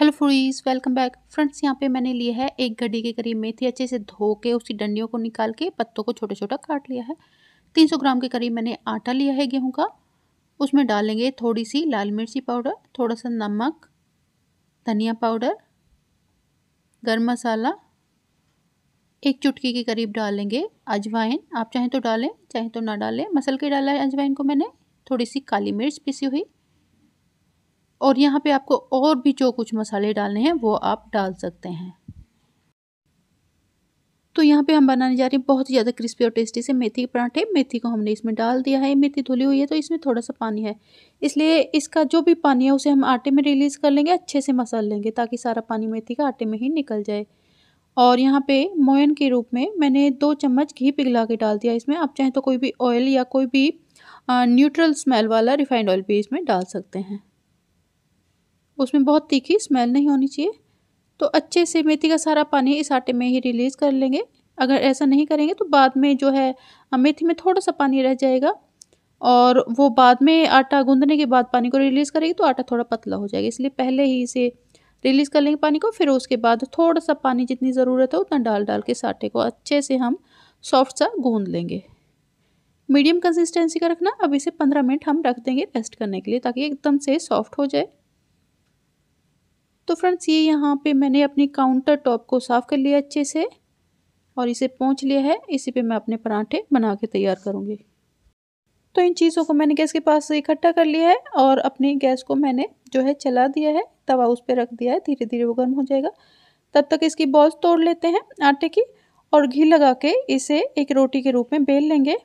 hello फ्रीज welcome back friends यहाँ पे मैंने लिया है एक घड़ी के करीब मेथी अच्छे से धो के उसी डंडियों को निकाल के पत्तों को छोटा छोटा काट लिया है 300 ग्राम के करीब मैंने आटा लिया है गेहूं का उसमें डालेंगे थोड़ी सी लाल मिर्ची पाउडर थोड़ा सा नमक धनिया पाउडर गर्म मसाला एक चुटकी के करीब डालेंगे अजवाइन आप चाहें तो डालें चाहे तो ना डालें मसल के डाला है अजवाइन को मैंने थोड़ी सी काली मिर्च पिसी हुई और यहाँ पे आपको और भी जो कुछ मसाले डालने हैं वो आप डाल सकते हैं तो यहाँ पे हम बनाने जा रहे हैं बहुत ही ज़्यादा क्रिस्पी और टेस्टी से मेथी के पराठे मेथी को हमने इसमें डाल दिया है मेथी धुली हुई है तो इसमें थोड़ा सा पानी है इसलिए इसका जो भी पानी है उसे हम आटे में रिलीज़ कर लेंगे अच्छे से मसल लेंगे ताकि सारा पानी मेथी का आटे में ही निकल जाए और यहाँ पे मोयन के रूप में मैंने दो चम्मच घी पिघला के डाल दिया इसमें आप चाहें तो कोई भी ऑयल या कोई भी न्यूट्रल स्मेल वाला रिफाइंड ऑयल भी इसमें डाल सकते हैं उसमें बहुत तीखी स्मेल नहीं होनी चाहिए तो अच्छे से मेथी का सारा पानी इस आटे में ही रिलीज़ कर लेंगे अगर ऐसा नहीं करेंगे तो बाद में जो है मेथी में थोड़ा सा पानी रह जाएगा और वो बाद में आटा गूंदने के बाद पानी को रिलीज़ करेगी तो आटा थोड़ा पतला हो जाएगा इसलिए पहले ही इसे रिलीज़ कर लेंगे पानी को फिर उसके बाद थोड़ा सा पानी जितनी ज़रूरत है उतना डाल डाल के इस आटे को अच्छे से हम सॉफ्ट सा गूंद लेंगे मीडियम कंसिस्टेंसी का रखना अब इसे पंद्रह मिनट हम रख देंगे रेस्ट करने के लिए ताकि एकदम से सॉफ्ट हो जाए तो फ्रेंड्स ये यहाँ पे मैंने अपनी काउंटर टॉप को साफ़ कर लिया अच्छे से और इसे पहुँच लिया है इसी पे मैं अपने पराठे बना के तैयार करूँगी तो इन चीज़ों को मैंने गैस के पास इकट्ठा कर लिया है और अपनी गैस को मैंने जो है चला दिया है तवा उस पर रख दिया है धीरे धीरे वो गर्म हो जाएगा तब तक इसकी बॉल्स तोड़ लेते हैं आटे की और घी लगा के इसे एक रोटी के रूप में बेल लेंगे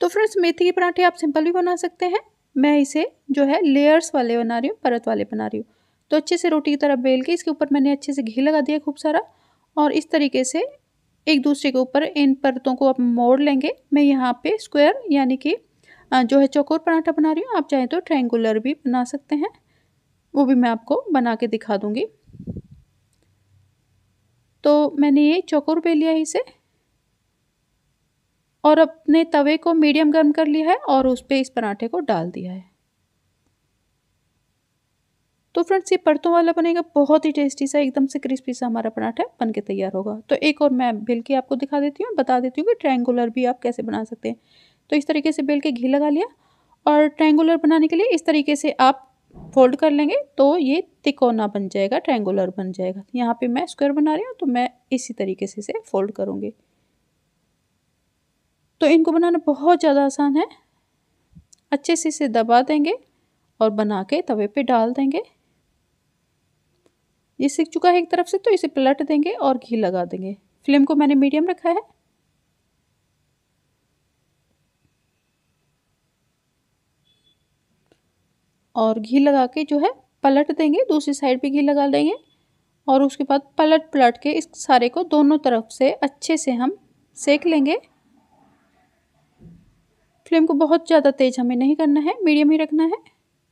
तो फ्रेंड्स मेथी के पराठे आप सिंपल भी बना सकते हैं मैं इसे जो है लेयर्स वाले बना रही हूँ परत वाले बना रही हूँ तो अच्छे से रोटी की तरफ बेल के इसके ऊपर मैंने अच्छे से घी लगा दिया खूब सारा और इस तरीके से एक दूसरे के ऊपर इन परतों को आप मोड़ लेंगे मैं यहाँ पे स्क्वायर यानी कि जो है चौकोर पराठा बना रही हूँ आप चाहें तो ट्रायंगुलर भी बना सकते हैं वो भी मैं आपको बना के दिखा दूँगी तो मैंने ये चौकोर बेल लिया है इसे और अपने तवे को मीडियम गर्म कर लिया है और उस पर इस पराठे को डाल दिया है तो फ्रेंड्स ये परतों वाला बनेगा बहुत ही टेस्टी सा एकदम से क्रिस्पी सा हमारा पराठा बन के तैयार होगा तो एक और मैं बेल के आपको दिखा देती हूँ बता देती हूँ कि ट्रायंगुलर भी आप कैसे बना सकते हैं तो इस तरीके से बेल के घी लगा लिया और ट्रायंगुलर बनाने के लिए इस तरीके से आप फोल्ड कर लेंगे तो ये तिकोना बन जाएगा ट्रायंगुलर बन जाएगा यहाँ पर मैं स्क्वायर बना रही हूँ तो मैं इसी तरीके से इसे फोल्ड करूँगी तो इनको बनाना बहुत ज़्यादा आसान है अच्छे से इसे दबा देंगे और बना के तवे पे डाल देंगे ये सिक चुका है एक तरफ से तो इसे पलट देंगे और घी लगा देंगे फ्लेम को मैंने मीडियम रखा है और घी लगा के जो है पलट देंगे दूसरी साइड पे घी लगा देंगे और उसके बाद पलट पलट के इस सारे को दोनों तरफ से अच्छे से हम सेक लेंगे फ्लेम को बहुत ज़्यादा तेज़ हमें नहीं करना है मीडियम ही रखना है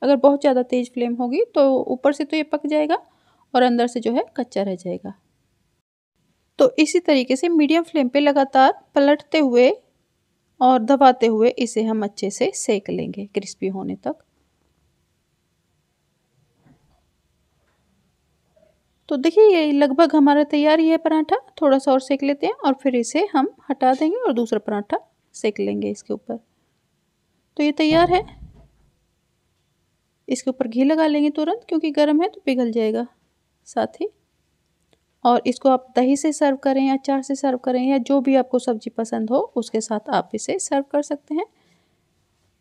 अगर बहुत ज़्यादा तेज़ फ्लेम होगी तो ऊपर से तो ये पक जाएगा और अंदर से जो है कच्चा रह जाएगा तो इसी तरीके से मीडियम फ्लेम पे लगातार पलटते हुए और दबाते हुए इसे हम अच्छे से सेक लेंगे क्रिस्पी होने तक तो देखिए ये लगभग हमारा तैयार ही है पराठा थोड़ा सा और सेक लेते हैं और फिर इसे हम हटा देंगे और दूसरा पराठा सेक लेंगे इसके ऊपर तो ये तैयार है इसके ऊपर घी लगा लेंगे तुरंत क्योंकि गर्म है तो पिघल जाएगा साथ ही और इसको आप दही से सर्व करें या अचार से सर्व करें या जो भी आपको सब्जी पसंद हो उसके साथ आप इसे सर्व कर सकते हैं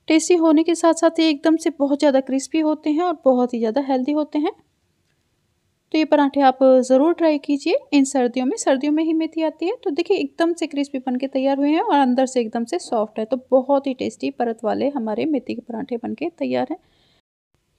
टेस्टी होने के साथ साथ ये एकदम से बहुत ज़्यादा क्रिस्पी होते हैं और बहुत ही ज़्यादा हेल्दी होते हैं तो ये पराठे आप ज़रूर ट्राई कीजिए इन सर्दियों में सर्दियों में ही मेथी आती है तो देखिए एकदम से क्रिस्पी बन के तैयार हुए हैं और अंदर से एकदम से सॉफ्ट है तो बहुत ही टेस्टी परत वाले हमारे मेथी के पराठे बन के तैयार हैं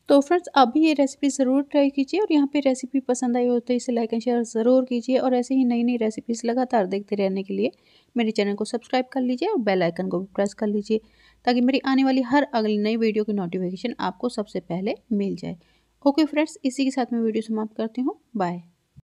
तो फ्रेंड्स आप भी ये रेसिपी ज़रूर ट्राई कीजिए और यहाँ पे रेसिपी पसंद आई हो तो इसे लाइक एंड शेयर ज़रूर कीजिए और ऐसे ही नई नई रेसिपीज़ लगातार देखते रहने के लिए मेरे चैनल को सब्सक्राइब कर लीजिए और बेल आइकन को भी प्रेस कर लीजिए ताकि मेरी आने वाली हर अगली नई वीडियो की नोटिफिकेशन आपको सबसे पहले मिल जाए ओके फ्रेंड्स इसी के साथ मैं वीडियो समाप्त करती हूँ बाय